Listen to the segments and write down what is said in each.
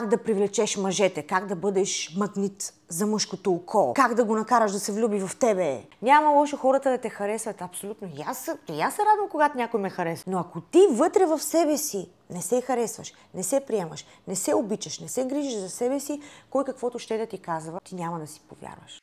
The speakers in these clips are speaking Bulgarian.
как да привлечеш мъжете, как да бъдеш магнит за мъжкото око, как да го накараш да се влюби в тебе. Няма лошо хората да те харесват, абсолютно. И аз, и аз се радвам, когато някой ме харесва. Но ако ти вътре в себе си не се харесваш, не се приемаш, не се обичаш, не се грижиш за себе си, кой каквото ще да ти казва, ти няма да си повярваш.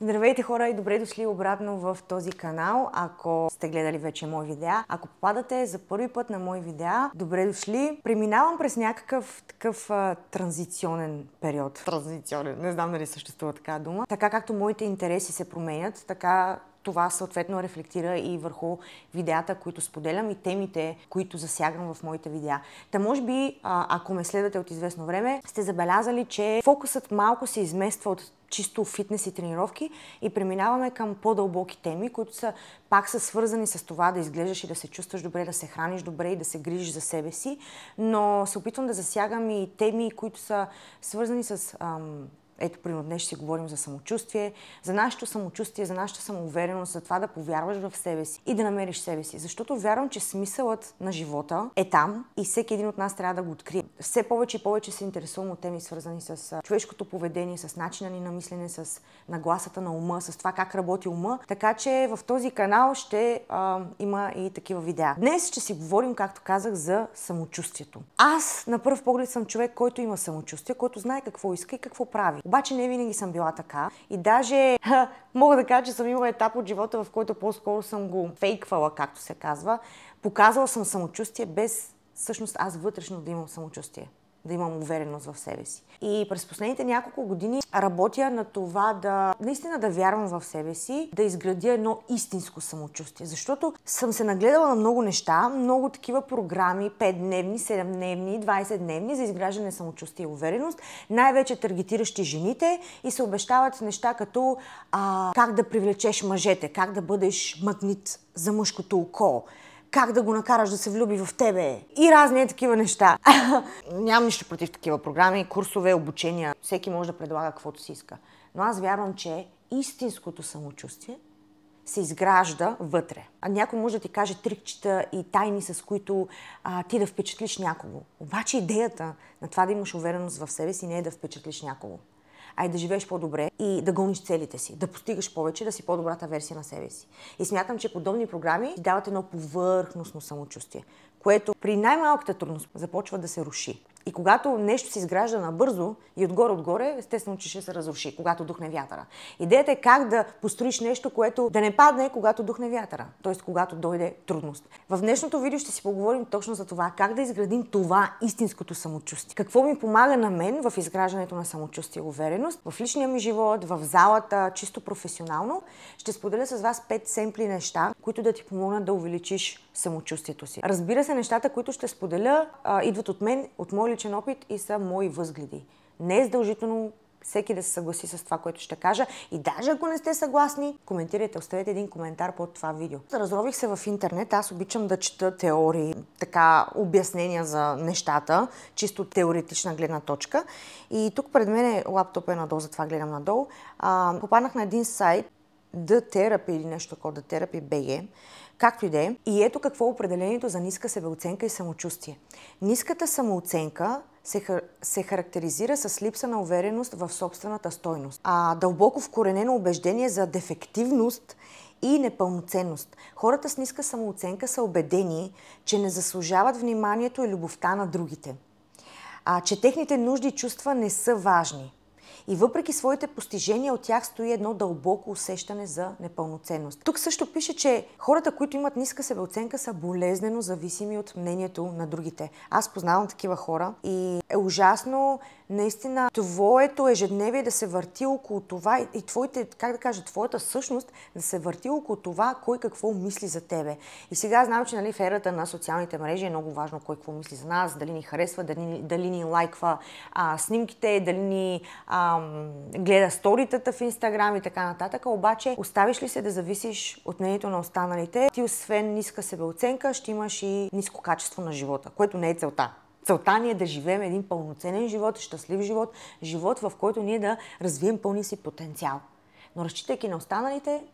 Здравейте хора и добре дошли обратно в този канал, ако сте гледали вече мои видеа. Ако попадате за първи път на мои видеа, добре дошли. Преминавам през някакъв такъв а, транзиционен период. Транзиционен, не знам дали съществува така дума. Така както моите интереси се променят, така това съответно рефлектира и върху видеята, които споделям и темите, които засягам в моите видеа. Та може би, ако ме следвате от известно време, сте забелязали, че фокусът малко се измества от чисто фитнес и тренировки и преминаваме към по-дълбоки теми, които са пак са свързани с това да изглеждаш и да се чувстваш добре, да се храниш добре и да се грижиш за себе си, но се опитвам да засягам и теми, които са свързани с ам, ето, примерно, днес ще си говорим за самочувствие, за нашето самочувствие, за нашата самоувереност, за това да повярваш в себе си и да намериш себе си. Защото вярвам, че смисълът на живота е там и всеки един от нас трябва да го открие. Все повече и повече се интересувам от теми, свързани с човешкото поведение, с начина ни на мислене, с нагласата на ума, с това как работи ума. Така че в този канал ще а, има и такива видеа. Днес ще си говорим, както казах, за самочувствието. Аз на първ поглед съм човек, който има самочувствие, който знае какво иска и какво прави. Обаче не винаги съм била така. И даже ха, мога да кажа, че съм имала етап от живота, в който по-скоро съм го фейквала, както се казва. Показвала съм самочувствие без всъщност аз вътрешно да имам самочувствие да имам увереност в себе си. И през последните няколко години работя на това да наистина да вярвам в себе си, да изградя едно истинско самочувствие, защото съм се нагледала на много неща, много такива програми, 5-дневни, 7-дневни, 20-дневни за изграждане на самочувствие и увереност, най-вече таргетиращи жените и се обещават неща като а, как да привлечеш мъжете, как да бъдеш магнит за мъжкото око, как да го накараш да се влюби в тебе и разни е такива неща. Нямам нищо против такива програми, курсове, обучения. Всеки може да предлага каквото си иска. Но аз вярвам, че истинското самочувствие се изгражда вътре. А някой може да ти каже трикчета и тайни, с които а, ти да впечатлиш някого. Обаче идеята на това да имаш увереност в себе си не е да впечатлиш някого а и да живееш по-добре и да гониш целите си, да постигаш повече, да си по-добрата версия на себе си. И смятам, че подобни програми дават едно повърхностно самочувствие, което при най-малката трудност започва да се руши. И когато нещо се изгражда набързо и отгоре-отгоре, естествено, че ще се разруши, когато духне вятъра. Идеята е как да построиш нещо, което да не падне, когато духне вятъра, т.е. когато дойде трудност. В днешното видео ще си поговорим точно за това, как да изградим това истинското самочувствие. Какво ми помага на мен в изграждането на самочувствие и увереност, в личния ми живот, в залата, чисто професионално, ще споделя с вас 5 семпли неща, които да ти помогнат да увеличиш самочувствието си. Разбира се, нещата, които ще споделя, идват от мен, от моя личен опит и са мои възгледи. Не е задължително всеки да се съгласи с това, което ще кажа. И даже ако не сте съгласни, коментирайте, оставете един коментар под това видео. Разрових се в интернет, аз обичам да чета теории, така обяснения за нещата, чисто теоретична гледна точка. И тук пред мен е лаптоп е надолу, затова гледам надолу. А, попаднах на един сайт, The Therapy или нещо такова, The Therapy BG, е. Както и да е. И ето какво е определението за ниска себеоценка и самочувствие. Ниската самооценка се, хар- се характеризира с липса на увереност в собствената стойност, а дълбоко вкоренено убеждение за дефективност и непълноценност. Хората с ниска самооценка са убедени, че не заслужават вниманието и любовта на другите, а че техните нужди и чувства не са важни – и въпреки своите постижения от тях стои едно дълбоко усещане за непълноценност. Тук също пише, че хората, които имат ниска себеоценка, са болезнено зависими от мнението на другите. Аз познавам такива хора и е ужасно наистина твоето ежедневие да се върти около това и, твоите, как да кажа, твоята същност да се върти около това, кой какво мисли за тебе. И сега знам, че нали, в ерата на социалните мрежи е много важно кой какво мисли за нас, дали ни харесва, дали, дали ни лайква а, снимките, дали ни а, гледа сторитата в Инстаграм и така нататък. Обаче, оставиш ли се да зависиш от мнението на останалите, ти освен ниска себеоценка, ще имаш и ниско качество на живота, което не е целта. Целта ни е да живеем един пълноценен живот, щастлив живот, живот, в който ние да развием пълния си потенциал. Но разчитайки на останалите,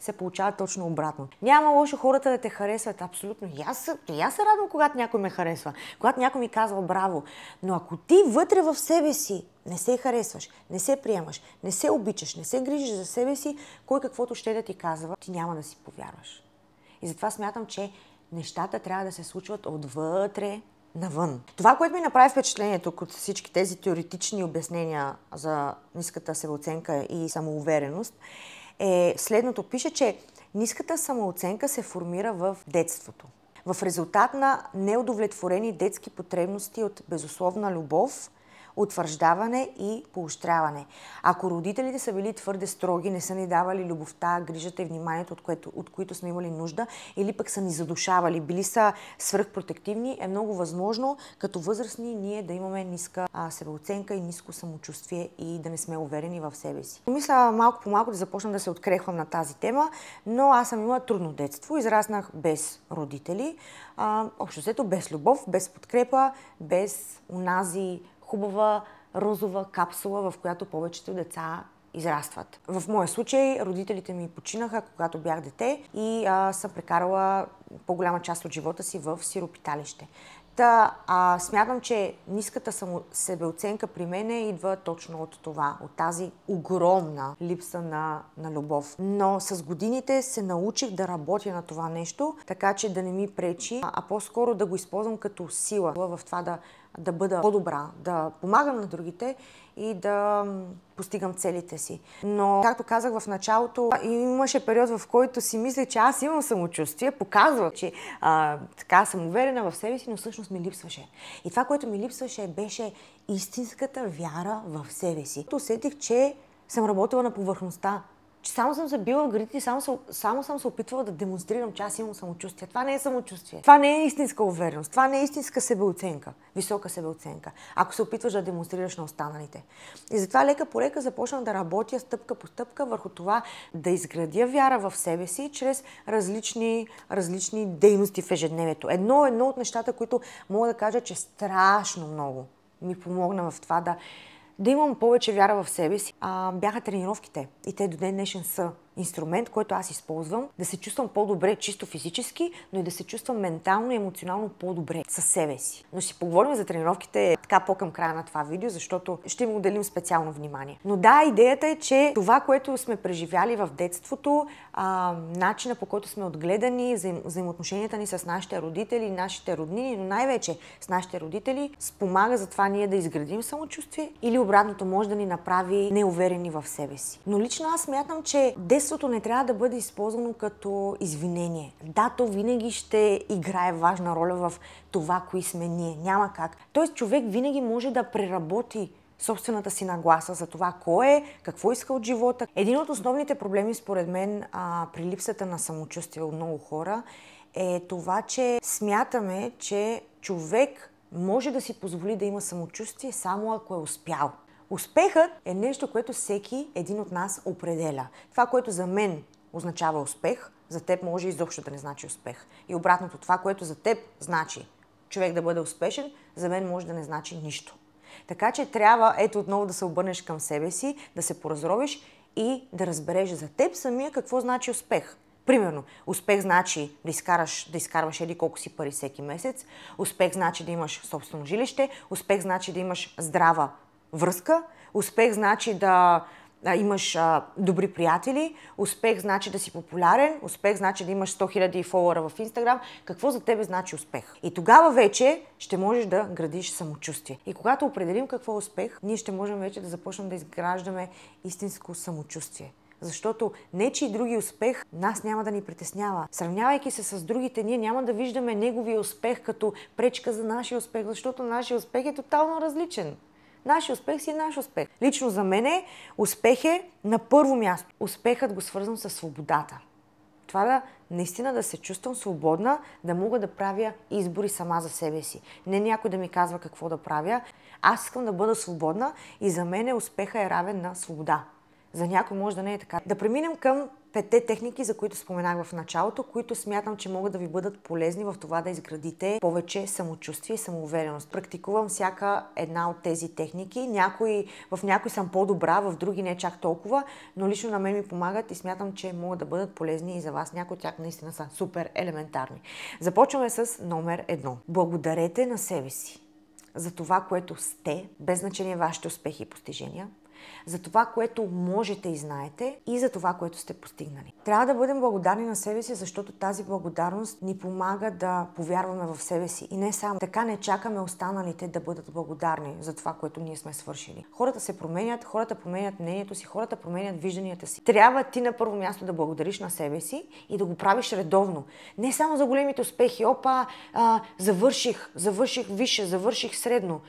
се получава точно обратно. Няма лошо хората да те харесват, абсолютно. И аз, и аз се радвам, когато някой ме харесва, когато някой ми казва браво. Но ако ти вътре в себе си не се харесваш, не се приемаш, не се обичаш, не се грижиш за себе си, кой каквото ще да ти казва, ти няма да си повярваш. И затова смятам, че нещата трябва да се случват отвътре навън. Това, което ми направи впечатлението от всички тези теоретични обяснения за ниската самооценка и самоувереност, е следното. Пише, че ниската самооценка се формира в детството. В резултат на неудовлетворени детски потребности от безусловна любов, утвърждаване и поощряване. Ако родителите са били твърде строги, не са ни давали любовта, грижата и вниманието, от, което, от които сме имали нужда, или пък са ни задушавали, били са свръхпротективни, е много възможно като възрастни ние да имаме ниска а, себеоценка и ниско самочувствие и да не сме уверени в себе си. Мисля малко по малко да започна да се открехвам на тази тема, но аз съм имала трудно детство, израснах без родители, а, общо взето без любов, без подкрепа, без унази хубава розова капсула, в която повечето деца израстват. В моя случай родителите ми починаха, когато бях дете и а, съм прекарала по-голяма част от живота си в сиропиталище. Та, а, смятам, че ниската само себеоценка при мен, идва точно от това, от тази огромна липса на, на любов. Но с годините се научих да работя на това нещо, така че да не ми пречи, а, а по-скоро да го използвам като сила в това да да бъда по-добра, да помагам на другите и да постигам целите си. Но, както казах в началото, имаше период, в който си мислех, че аз имам самочувствие, показвах, че а, така съм уверена в себе си, но всъщност ми липсваше. И това, което ми липсваше, беше истинската вяра в себе си. Усетих, че съм работила на повърхността, че само съм се била в градите и само, само съм се опитвала да демонстрирам, че аз имам самочувствие. Това не е самочувствие. Това не е истинска увереност. Това не е истинска себеоценка. Висока себеоценка. Ако се опитваш да демонстрираш на останалите. И затова лека по лека започнах да работя стъпка по стъпка върху това да изградя вяра в себе си чрез различни, различни дейности в ежедневието. Едно, едно от нещата, които мога да кажа, че страшно много ми помогна в това да да имам повече вяра в себе си, а, бяха тренировките. И те до ден днешен са инструмент, който аз използвам, да се чувствам по-добре чисто физически, но и да се чувствам ментално и емоционално по-добре със себе си. Но си поговорим за тренировките така по-към края на това видео, защото ще му отделим специално внимание. Но да, идеята е, че това, което сме преживяли в детството, а, начина по който сме отгледани, взаим, взаимоотношенията ни с нашите родители, нашите роднини, но най-вече с нашите родители, спомага за това ние да изградим самочувствие или обратното може да ни направи неуверени в себе си. Но лично аз смятам, че Майсторството не трябва да бъде използвано като извинение. Да, то винаги ще играе важна роля в това, кои сме ние. Няма как. Тоест, човек винаги може да преработи собствената си нагласа за това кой е, какво иска от живота. Един от основните проблеми, според мен, а, при липсата на самочувствие от много хора е това, че смятаме, че човек може да си позволи да има самочувствие само ако е успял. Успехът е нещо, което всеки един от нас определя. Това, което за мен означава успех, за теб може изобщо да не значи успех. И обратното, това, което за теб значи човек да бъде успешен, за мен може да не значи нищо. Така че трябва, ето отново да се обърнеш към себе си, да се поразровиш и да разбереш за теб самия какво значи успех. Примерно, успех значи да, изкараш, да изкарваш еди колко си пари всеки месец, успех значи да имаш собствено жилище, успех значи да имаш здрава връзка. Успех значи да имаш а, добри приятели, успех значи да си популярен, успех значи да имаш 100 000 фолуара в Инстаграм. Какво за тебе значи успех? И тогава вече ще можеш да градиш самочувствие. И когато определим какво е успех, ние ще можем вече да започнем да изграждаме истинско самочувствие. Защото не, че и други успех нас няма да ни притеснява. Сравнявайки се с другите, ние няма да виждаме неговия успех като пречка за нашия успех, защото нашия успех е тотално различен. Нашия успех си е наш успех. Лично за мен успех е на първо място. Успехът го свързвам с свободата. Това да наистина да се чувствам свободна, да мога да правя избори сама за себе си. Не някой да ми казва какво да правя. Аз искам да бъда свободна и за мен успеха е равен на свобода. За някой може да не е така. Да преминем към петте техники, за които споменах в началото, които смятам, че могат да ви бъдат полезни в това да изградите повече самочувствие и самоувереност. Практикувам всяка една от тези техники. Някои, в някои съм по-добра, в други не чак толкова, но лично на мен ми помагат и смятам, че могат да бъдат полезни и за вас. Някои от тях наистина са супер елементарни. Започваме с номер едно. Благодарете на себе си за това, което сте, без значение вашите успехи и постижения, за това, което можете и знаете и за това, което сте постигнали. Трябва да бъдем благодарни на себе си, защото тази благодарност ни помага да повярваме в себе си. И не само. Така не чакаме останалите да бъдат благодарни за това, което ние сме свършили. Хората се променят, хората променят мнението си, хората променят вижданията си. Трябва ти на първо място да благодариш на себе си и да го правиш редовно. Не само за големите успехи. Опа, а, завърших, завърших више, завърших средно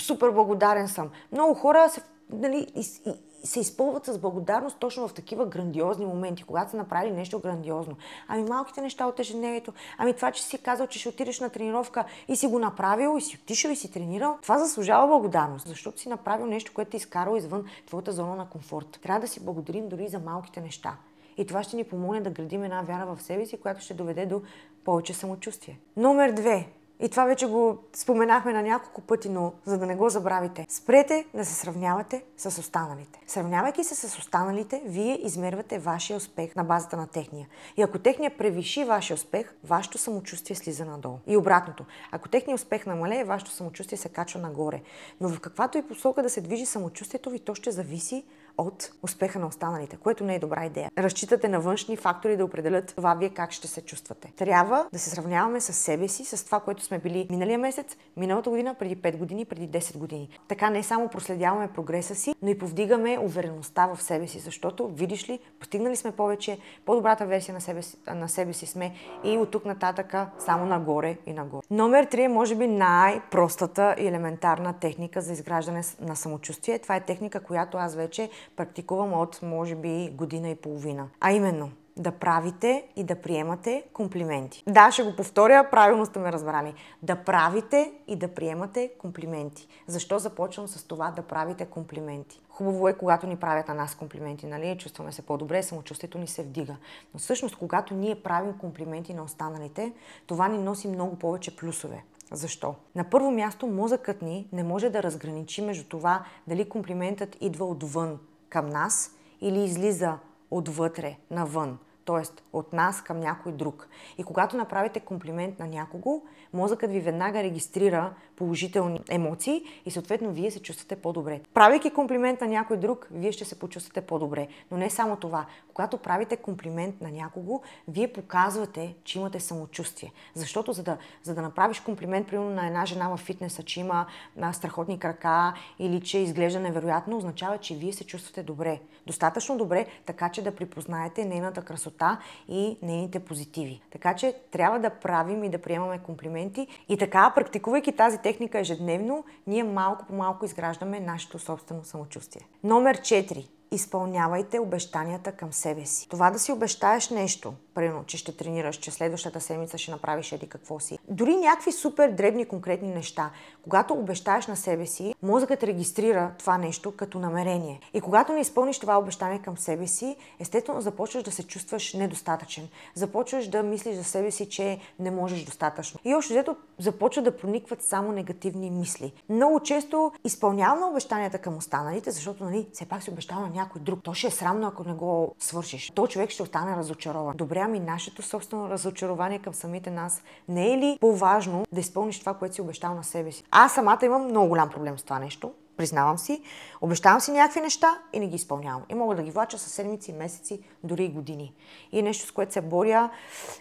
супер благодарен съм. Много хора се нали, и, и се изпълват с благодарност точно в такива грандиозни моменти, когато са направили нещо грандиозно. Ами малките неща от ежедневието, ами това, че си казал, че ще отидеш на тренировка и си го направил, и си отишъл, и си тренирал, това заслужава благодарност, защото си направил нещо, което е изкарал извън твоята зона на комфорт. Трябва да си благодарим дори за малките неща. И това ще ни помогне да градим една вяра в себе си, която ще доведе до повече самочувствие. Номер две и това вече го споменахме на няколко пъти, но за да не го забравите. Спрете да се сравнявате с останалите. Сравнявайки се с останалите, вие измервате вашия успех на базата на техния. И ако техния превиши вашия успех, вашето самочувствие слиза надолу. И обратното. Ако техния успех намалее, вашето самочувствие се качва нагоре. Но в каквато и посока да се движи самочувствието ви, то ще зависи от успеха на останалите, което не е добра идея. Разчитате на външни фактори да определят това вие как ще се чувствате. Трябва да се сравняваме с себе си, с това, което сме били миналия месец, миналата година, преди 5 години, преди 10 години. Така не само проследяваме прогреса си, но и повдигаме увереността в себе си, защото, видиш ли, постигнали сме повече, по-добрата версия на себе, си, на себе си сме и от тук нататъка само нагоре и нагоре. Номер 3 е може би най-простата и елементарна техника за изграждане на самочувствие. Това е техника, която аз вече практикувам от, може би, година и половина. А именно, да правите и да приемате комплименти. Да, ще го повторя, правилно сте ме разбрали. Да правите и да приемате комплименти. Защо започвам с това да правите комплименти? Хубаво е, когато ни правят на нас комплименти, нали? Чувстваме се по-добре, самочувствието ни се вдига. Но всъщност, когато ние правим комплименти на останалите, това ни носи много повече плюсове. Защо? На първо място мозъкът ни не може да разграничи между това дали комплиментът идва отвън към нас или излиза отвътре навън, т.е. от нас към някой друг. И когато направите комплимент на някого, мозъкът ви веднага регистрира положителни емоции и съответно вие се чувствате по-добре. Правейки комплимент на някой друг, вие ще се почувствате по-добре. Но не само това. Когато правите комплимент на някого, вие показвате, че имате самочувствие. Защото за да, за да направиш комплимент, примерно на една жена в фитнеса, че има на страхотни крака или че изглежда невероятно, означава, че вие се чувствате добре. Достатъчно добре, така че да припознаете нейната красота и нейните позитиви. Така че трябва да правим и да приемаме комплименти. И така, практикувайки тази техника ежедневно, ние малко по малко изграждаме нашето собствено самочувствие. Номер 4 изпълнявайте обещанията към себе си. Това да си обещаеш нещо, примерно, че ще тренираш, че следващата седмица ще направиш еди какво си. Дори някакви супер дребни конкретни неща. Когато обещаеш на себе си, мозъкът регистрира това нещо като намерение. И когато не изпълниш това обещание към себе си, естествено започваш да се чувстваш недостатъчен. Започваш да мислиш за себе си, че не можеш достатъчно. И още взето започва да проникват само негативни мисли. Много често изпълнявам обещанията към останалите, защото нали, все пак си обещавам някой друг. То ще е срамно, ако не го свършиш. То човек ще остане разочарован. Добре, ами нашето собствено разочарование към самите нас не е ли по-важно да изпълниш това, което си обещал на себе си? Аз самата имам много голям проблем с това нещо признавам си, обещавам си някакви неща и не ги изпълнявам. И мога да ги влача със седмици, месеци, дори и години. И е нещо, с което се боря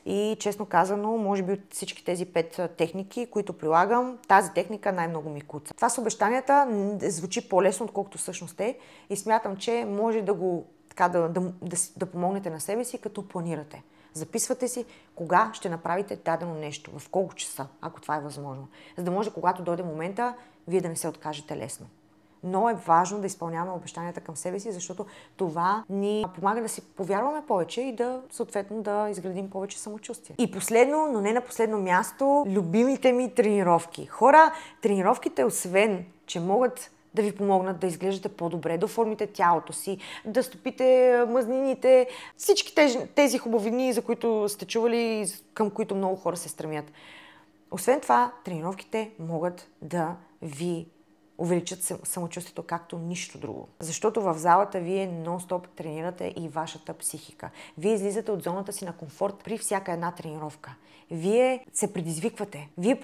и честно казано, може би от всички тези пет техники, които прилагам, тази техника най-много ми куца. Това с обещанията звучи по-лесно, отколкото всъщност е и смятам, че може да го така, да, да, да, да помогнете на себе си, като планирате. Записвате си кога ще направите дадено нещо, в колко часа, ако това е възможно. За да може, когато дойде момента, вие да не се откажете лесно но е важно да изпълняваме обещанията към себе си, защото това ни помага да си повярваме повече и да съответно да изградим повече самочувствие. И последно, но не на последно място, любимите ми тренировки. Хора, тренировките освен че могат да ви помогнат да изглеждате по-добре, да оформите тялото си, да стопите мъзнините, всички тези, тези хубавини, за които сте чували и към които много хора се стремят. Освен това, тренировките могат да ви увеличат самочувствието както нищо друго. Защото в залата вие нон-стоп тренирате и вашата психика. Вие излизате от зоната си на комфорт при всяка една тренировка. Вие се предизвиквате. Вие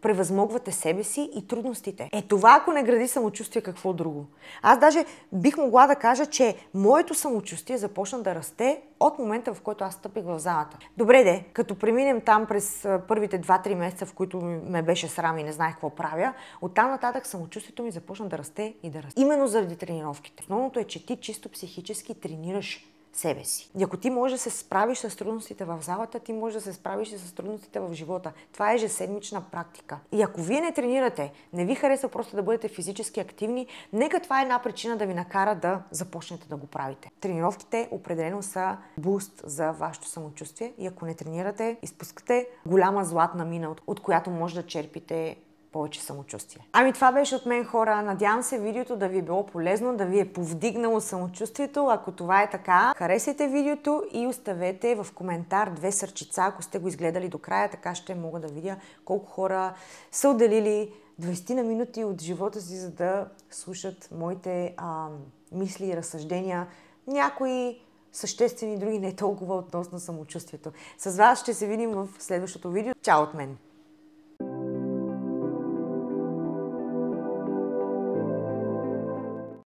превъзмогвате себе си и трудностите. Е това, ако не гради самочувствие, какво друго? Аз даже бих могла да кажа, че моето самочувствие започна да расте от момента, в който аз стъпих в залата. Добре де, като преминем там през първите 2-3 месеца, в които ме беше срам и не знаех какво правя, оттам нататък самочувствието ми започна да расте и да расте. Именно заради тренировките. Основното е, че ти чисто психически тренираш себе си. И ако ти можеш да се справиш с трудностите в залата, ти можеш да се справиш и с трудностите в живота. Това е ежеседмична практика. И ако вие не тренирате, не ви харесва просто да бъдете физически активни, нека това е една причина да ви накара да започнете да го правите. Тренировките определено са буст за вашето самочувствие и ако не тренирате, изпускате голяма златна мина, от, от която може да черпите повече самочувствие. Ами това беше от мен хора. Надявам се видеото да ви е било полезно, да ви е повдигнало самочувствието. Ако това е така, харесайте видеото и оставете в коментар две сърчица, ако сте го изгледали до края, така ще мога да видя колко хора са отделили 20 на минути от живота си, за да слушат моите а, мисли и разсъждения. Някои съществени, други не толкова относно самочувствието. С вас ще се видим в следващото видео. Чао от мен!